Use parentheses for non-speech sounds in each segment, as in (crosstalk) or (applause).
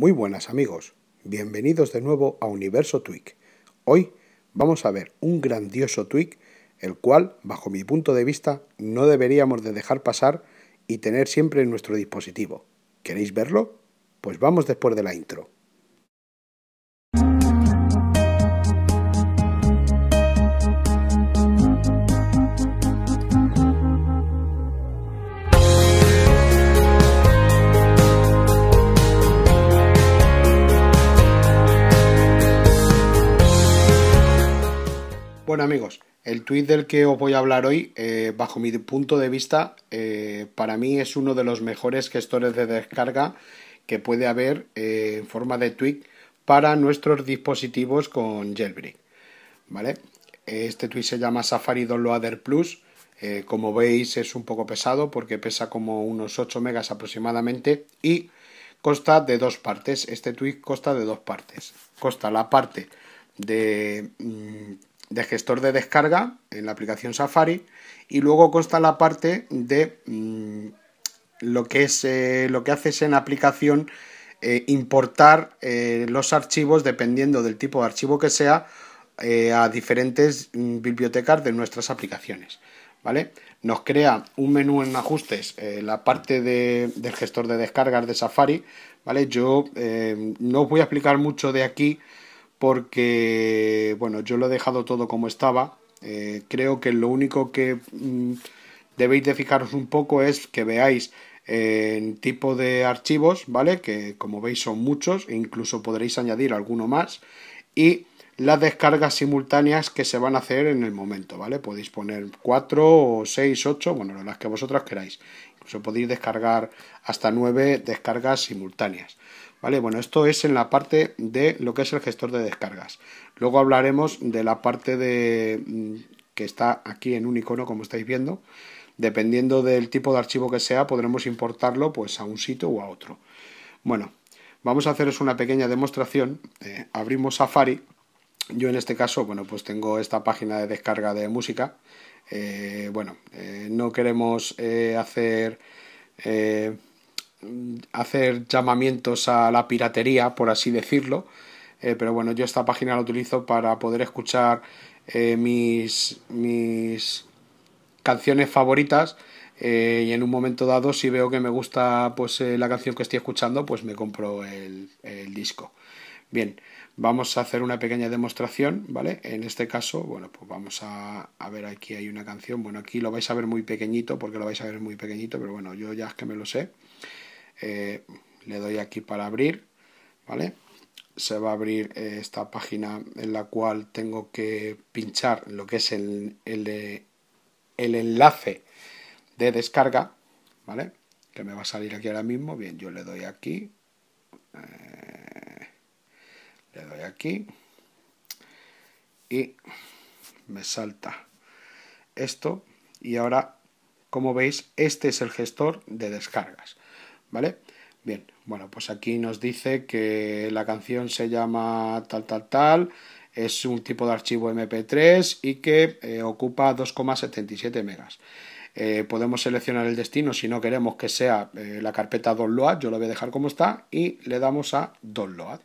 Muy buenas amigos, bienvenidos de nuevo a Universo Tweak, Hoy vamos a ver un grandioso tweak el cual, bajo mi punto de vista, no deberíamos de dejar pasar y tener siempre en nuestro dispositivo. ¿Queréis verlo? Pues vamos después de la intro. amigos, el tweet del que os voy a hablar hoy, eh, bajo mi punto de vista, eh, para mí es uno de los mejores gestores de descarga que puede haber eh, en forma de tweet para nuestros dispositivos con jailbreak. ¿Vale? Este tweet se llama Safari Downloader Plus. como veis es un poco pesado porque pesa como unos 8 megas aproximadamente y consta de dos partes. Este tweet consta de dos partes. Consta la parte de mm, de gestor de descarga en la aplicación Safari y luego consta la parte de mm, lo, que es, eh, lo que haces en aplicación eh, importar eh, los archivos dependiendo del tipo de archivo que sea a diferentes mm, bibliotecas de nuestras aplicaciones. ¿Vale? Nos crea un menú en ajustes, la parte de, del gestor de descargas de Safari. ¿Vale? Yo no os voy a explicar mucho de aquí porque, bueno, yo lo he dejado todo como estaba. Eh, creo que lo único que mm, debéis de fijaros un poco es que veáis el tipo de archivos, ¿vale? Que como veis son muchos e incluso podréis añadir alguno más y las descargas simultáneas que se van a hacer en el momento, ¿vale? Podéis poner 4 o 6, 8, bueno, las que vosotras queráis. Incluso podéis descargar hasta 9 descargas simultáneas. ¿Vale? Bueno, esto es en la parte de lo que es el gestor de descargas. Luego hablaremos de la parte de mm, que está aquí en un icono, como estáis viendo. Dependiendo del tipo de archivo que sea, podremos importarlo pues, a un sitio o a otro. Bueno, vamos a haceros una pequeña demostración. Eh, abrimos Safari. Yo en este caso, bueno, pues tengo esta página de descarga de música. Eh, bueno, eh, no queremos hacer hacer llamamientos a la piratería, por así decirlo. Eh, pero bueno, yo esta página la utilizo para poder escuchar eh, mis, mis canciones favoritas. Eh, y en un momento dado, si veo que me gusta pues, la canción que estoy escuchando, pues me compro el, el disco. Bien, vamos a hacer una pequeña demostración, ¿vale? En este caso, bueno, pues vamos a, a, ver aquí hay una canción. Bueno, aquí lo vais a ver muy pequeñito, porque lo vais a ver muy pequeñito, pero bueno, yo ya es que me lo sé. Eh, le doy aquí para abrir, ¿vale? Se va a abrir eh, esta página en la cual tengo que pinchar lo que es el, el, enlace de descarga, ¿vale? Que me va a salir aquí ahora mismo. Bien, yo le doy aquí. Eh, le doy aquí. Y me salta esto. Y ahora, como veis, este es el gestor de descargas. ¿vale? Bien, bueno, pues aquí nos dice que la canción se llama tal, tal, tal, es un tipo de archivo MP3 y que eh, ocupa 2,77 megas. Eh, podemos seleccionar el destino si no queremos que sea eh, la carpeta download, yo lo voy a dejar como está y le damos a download,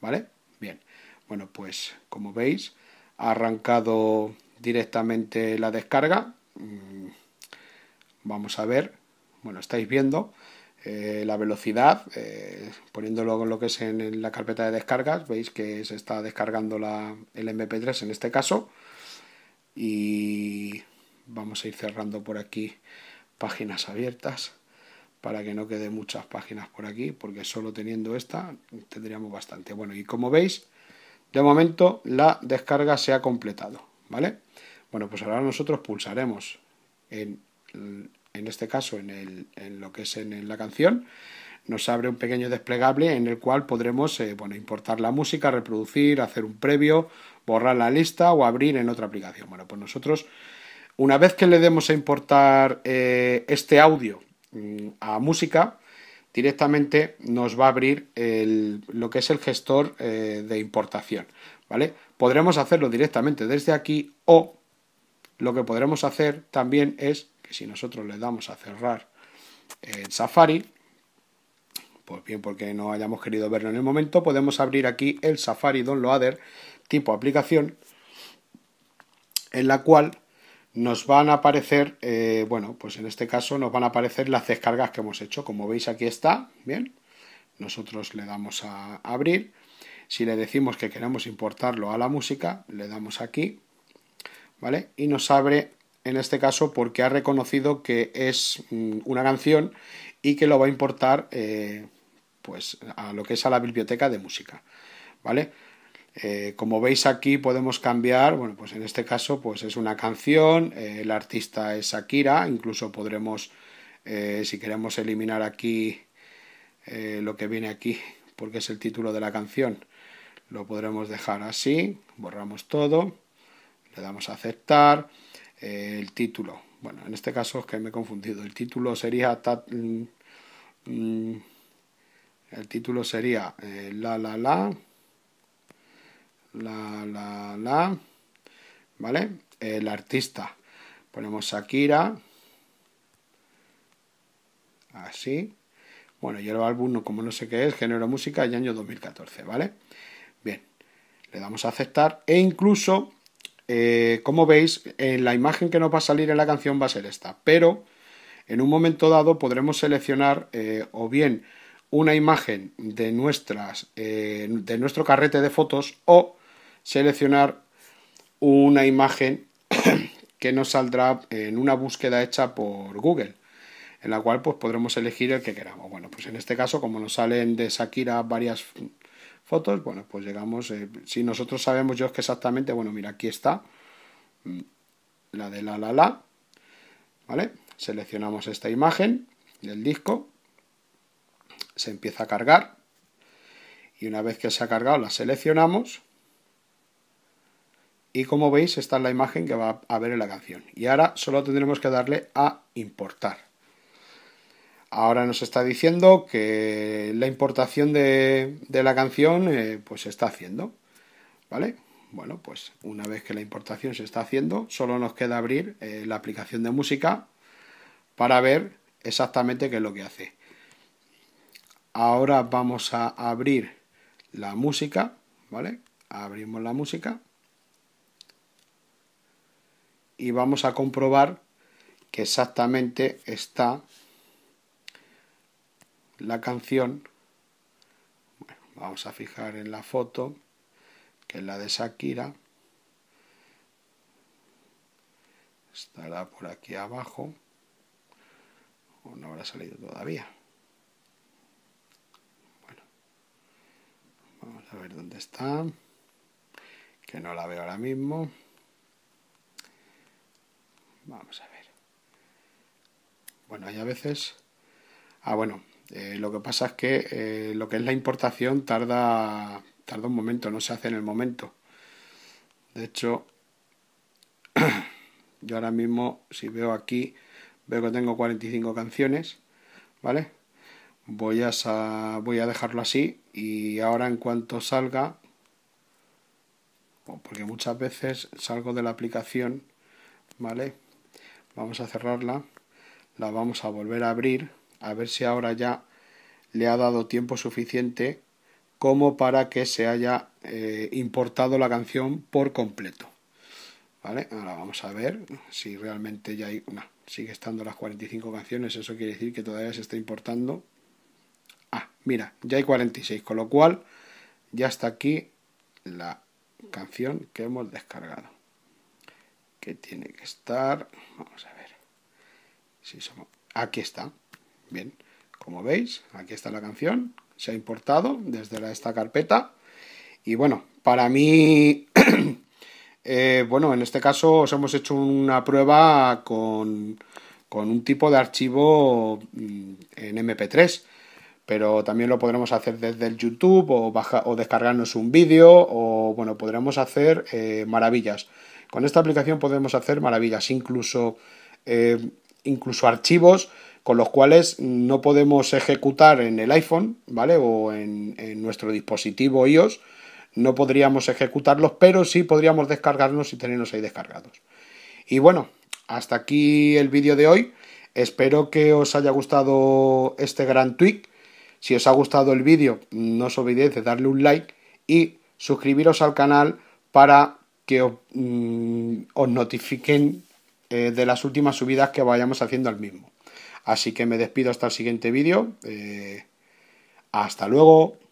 ¿vale? Bien, bueno, pues como veis ha arrancado directamente la descarga. Mm, vamos a ver, bueno, estáis viendo eh, la velocidad, eh, poniéndolo con lo que es en, la carpeta de descargas, veis que se está descargando la, el MP3 en este caso. Y vamos a ir cerrando por aquí páginas abiertas para que no quede muchas páginas por aquí, porque solo teniendo esta tendríamos bastante. Bueno, y como veis, de momento la descarga se ha completado, ¿vale? Bueno, pues ahora nosotros pulsaremos en en este caso en, lo que es en, la canción, nos abre un pequeño desplegable en el cual podremos eh, importar la música, reproducir, hacer un previo, borrar la lista o abrir en otra aplicación. Bueno, pues nosotros, una vez que le demos a importar eh, este audio mm, a música, directamente nos va a abrir lo que es el gestor eh, de importación. ¿Vale? Podremos hacerlo directamente desde aquí o lo que podremos hacer también es si nosotros le damos a cerrar el Safari, pues bien porque no hayamos querido verlo en el momento, podemos abrir aquí el Safari Downloader tipo aplicación, en la cual nos van a aparecer, eh, bueno, pues en este caso nos van a aparecer las descargas que hemos hecho. Como veis aquí está, bien, nosotros le damos a abrir. Si le decimos que queremos importarlo a la música, le damos aquí, ¿vale? Y nos abre en este caso porque ha reconocido que es mm, una canción y que lo va a importar eh, pues a lo que es a la biblioteca de música vale eh, como veis aquí podemos cambiar bueno pues en este caso pues es una canción eh, el artista es Akira, incluso podremos si queremos eliminar aquí lo que viene aquí porque es el título de la canción lo podremos dejar así borramos todo le damos a aceptar el título. Bueno, en este caso es que me he confundido. El título sería mm, el título sería eh, la la la la la la ¿vale? El artista. Ponemos Shakira. Así. Bueno, y el álbum, como no sé qué es, género música y año 2014, ¿vale? Bien. Le damos a aceptar e incluso eh, como veis, en eh, la imagen que nos va a salir en la canción va a ser esta, pero en un momento dado podremos seleccionar eh, o bien una imagen de, nuestras, de nuestro carrete de fotos o seleccionar una imagen (coughs) que nos saldrá en una búsqueda hecha por Google, en la cual pues podremos elegir el que queramos. Bueno, pues en este caso, como nos salen de Shakira varias fotos, bueno, pues llegamos, eh, si nosotros sabemos yo es que exactamente, bueno, mira, aquí está mm, la de la la la, ¿vale? Seleccionamos esta imagen del disco, se empieza a cargar y una vez que se ha cargado la seleccionamos y como veis esta es la imagen que va a ver en la canción y ahora solo tendremos que darle a importar Ahora nos está diciendo que la importación de, la canción eh, pues se está haciendo. ¿Vale? Bueno, pues una vez que la importación se está haciendo, solo nos queda abrir eh, la aplicación de música para ver exactamente qué es lo que hace. Ahora vamos a abrir la música, ¿vale? Abrimos la música y vamos a comprobar que exactamente está la canción, vamos a fijar en la foto, que es la de Shakira, estará por aquí abajo, o no habrá salido todavía. vamos a ver dónde está, que no la veo ahora mismo. Vamos a ver. Bueno, hay a veces... Ah, bueno, eh, lo que pasa es que eh, lo que es la importación tarda, tarda un momento, no se hace en el momento. De hecho, (clears throat) yo ahora mismo, si veo aquí, veo que tengo 45 canciones, ¿vale? Voy a, voy a dejarlo así y ahora en cuanto salga, porque muchas veces salgo de la aplicación, ¿vale? Vamos a cerrarla, la vamos a volver a abrir a ver si ahora ya le ha dado tiempo suficiente como para que se haya eh, importado la canción por completo. ¿Vale? Ahora vamos a ver si realmente ya hay... una. sigue estando las 45 canciones, eso quiere decir que todavía se está importando. Ah, mira, ya hay 46, con lo cual ya está aquí la canción que hemos descargado. Que tiene que estar... Vamos a ver. somos... Aquí está. Bien, como veis, aquí está la canción, se ha importado desde esta carpeta. Y bueno, para mí, (clears throat) eh, bueno, en este caso os hemos hecho una prueba con, con un tipo de archivo mm, en MP3 pero también lo podremos hacer desde el YouTube o, baja, o descargarnos un vídeo o bueno, podremos hacer eh, maravillas. Con esta aplicación podemos hacer maravillas, incluso, eh, incluso archivos con los cuales no podemos ejecutar en el iPhone, ¿vale? O en, nuestro dispositivo iOS, no podríamos ejecutarlos, pero sí podríamos descargarnos y tenerlos ahí descargados. Y bueno, hasta aquí el vídeo de hoy. Espero que os haya gustado este gran tweak. Si os ha gustado el vídeo, no os olvidéis de darle un like y suscribiros al canal para que os, mm, notifiquen eh, de las últimas subidas que vayamos haciendo al mismo. Así que me despido hasta el siguiente vídeo. Eh, hasta luego.